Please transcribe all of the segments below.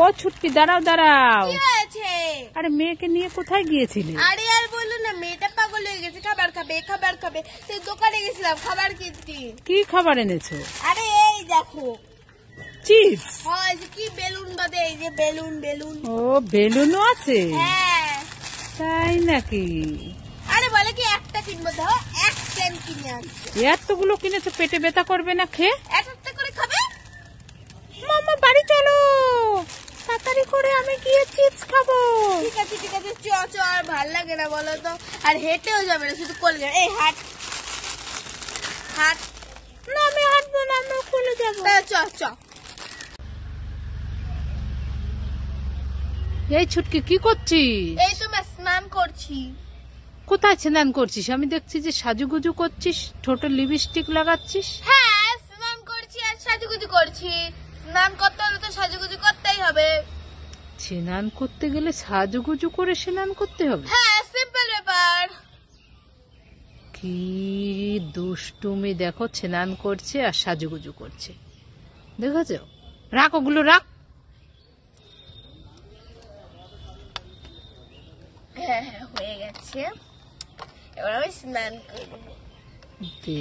ও ছুটকি দাঁড়াও দাঁড়াও আরে মেয়েকে নিয়ে কোথায় গিয়েছিলি আরে আর বলো না মেয়েটা পাগল হয়ে গেছে খাবার খাবে খাবার খাবে সেই দোকানে গেছিলাম খাবার কিনতে কি খাবার এনেছো আরে এই দেখো চিপস হয় হ্যাঁ, কি বেলুন বাদে এই যে বেলুন বেলুন ও বেলুনও আছে হ্যাঁ তাই নাকি আরে বলে কি একটা কিনবো দাও এক ক্যান কিনে আনছি এতগুলো কিনেছো পেটে ব্যথা করবে না খেয়ে ঠিক আছে ঠিক আছে চ চ আর ভাল লাগে না বলো তো আর হেঁটেও যাবে না শুধু কলে এই হাট হাট না আমি হাঁটবো না আমরা কলে যাবো চ চ এই ছুটকি কি করছিস এই তো স্নান করছি কোথায় স্নান করছিস আমি দেখছি যে সাজুগুজু করছিস ছোট লিপস্টিক লাগাচ্ছিস হ্যাঁ স্নান করছি আর সাজুগুজু করছি স্নান করতে হলে তো সাজুগুজু করতেই হবে স্নান করতে গেলে সাজুগুজু করে স্নান করতে হবে হ্যাঁ, কি দুষ্টুমি দেখো স্নান করছে আর সাজুগুজু করছে দেখেছ রাখ ওগুলো রাখ হ্যাঁ, হ্যাঁ,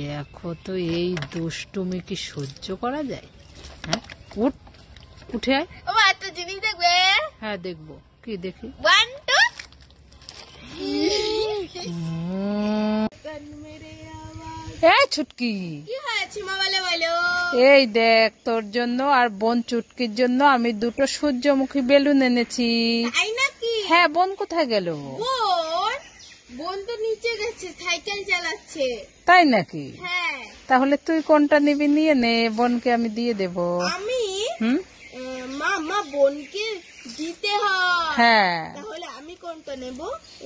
দেখো তো এই দুষ্টুমি কি সহ্য করা যায় হ্যাঁ উঠে আয় একটা জিনিস দেখবে হ্যাঁ দেখবো কি দেখি ওয়ান টু এই ছুটকি এই দেখ তোর জন্য আর বোন চুটকির জন্য আমি দুটো সূর্যমুখী বেলুন এনেছি হ্যাঁ বোন কোথায় গেল বোন তো নিচে গেছে সাইকেল চালাচ্ছে তাই নাকি হ্যাঁ। তাহলে তুই কোনটা নিবি নিয়ে নে বোনকে আমি দিয়ে দেবো আমি হুম মা মা বোনকে দিতে হয় হ্যাঁ তাহলে আমি কোনটা নেব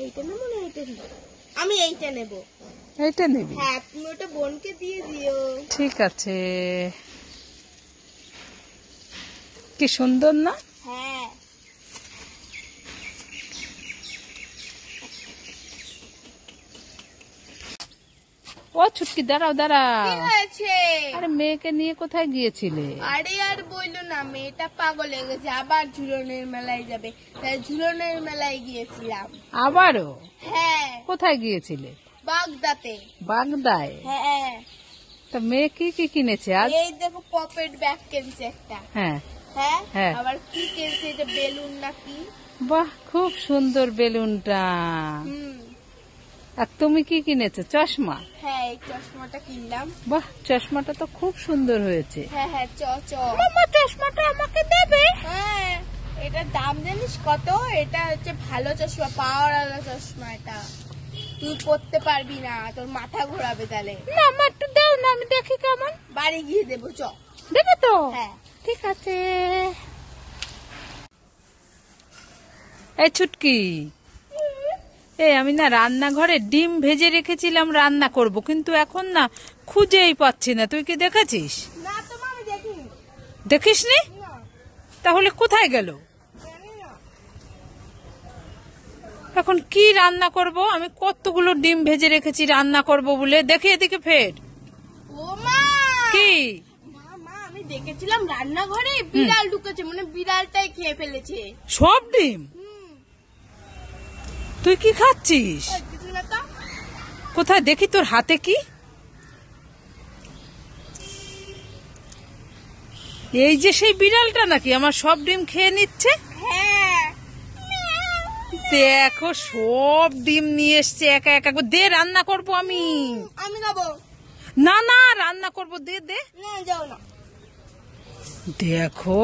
এইটা নেব না এইটা নেব আমি এইটা নেব এইটা নেবি হ্যাঁ তুমি ওটা বোনকে দিয়ে দিও ঠিক আছে কি সুন্দর না ও ছুটকি দাঁড়াও দাঁড়াও হয়েছে আরে মেয়েকে নিয়ে কোথায় গিয়েছিলে আরে আর বইলো না মেয়েটা পাগল হয়ে গেছে আবার ঝুলনের মেলায় যাবে তাই ঝুলনের মেলায় গিয়েছিলাম আবারও হ্যাঁ কোথায় গিয়েছিলে বাগদাতে বাগদায় হ্যাঁ তা মেয়ে কি কি কিনেছে আজ এই দেখো পকেট ব্যাগ কিনছে একটা হ্যাঁ হ্যাঁ, হ্যাঁ। আবার কি কিনছে এটা বেলুন নাকি বাহ খুব সুন্দর বেলুনটা হুম আর তুমি কি কিনেছো চশমা হ্যাঁ এই চশমাটা কিনলাম বাহ চশমাটা তো খুব সুন্দর হয়েছে হ্যাঁ হ্যাঁ চ চ মামা চশমাটা আমাকে দেবে হ্যাঁ এটা দাম জানিস কত এটা হচ্ছে ভালো চশমা পাওয়ার আলো চশমা এটা তুই পড়তে পারবি না তোর মাথা ঘোরাবে তাহলে না আমার তো দাও না আমি দেখি কেমন বাড়ি গিয়ে দেবো চ দেবে তো হ্যাঁ ঠিক আছে এই ছুটকি এ আমি না রান্নাঘরে ডিম ভেজে রেখেছিলাম রান্না করব কিন্তু এখন না খুঁজেই পাচ্ছি না তুই কি দেখেছিস দেখিস নি তাহলে কোথায় গেল এখন কি রান্না করব আমি কতগুলো ডিম ভেজে রেখেছি রান্না করব বলে দেখি এদিকে ফের কি আমি দেখেছিলাম রান্নাঘরে বিড়াল ঢুকেছে মানে বিড়ালটাই খেয়ে ফেলেছে সব ডিম তুই কি খাচ্ছিস কোথায় দেখি তোর হাতে কি এই যে সেই বিড়ালটা নাকি আমার সব ডিম খেয়ে নিচ্ছে হ্যাঁ। দেখো সব ডিম নিয়ে এসছে একা একা দে রান্না করব আমি আমি না না রান্না করব দে দে দেখো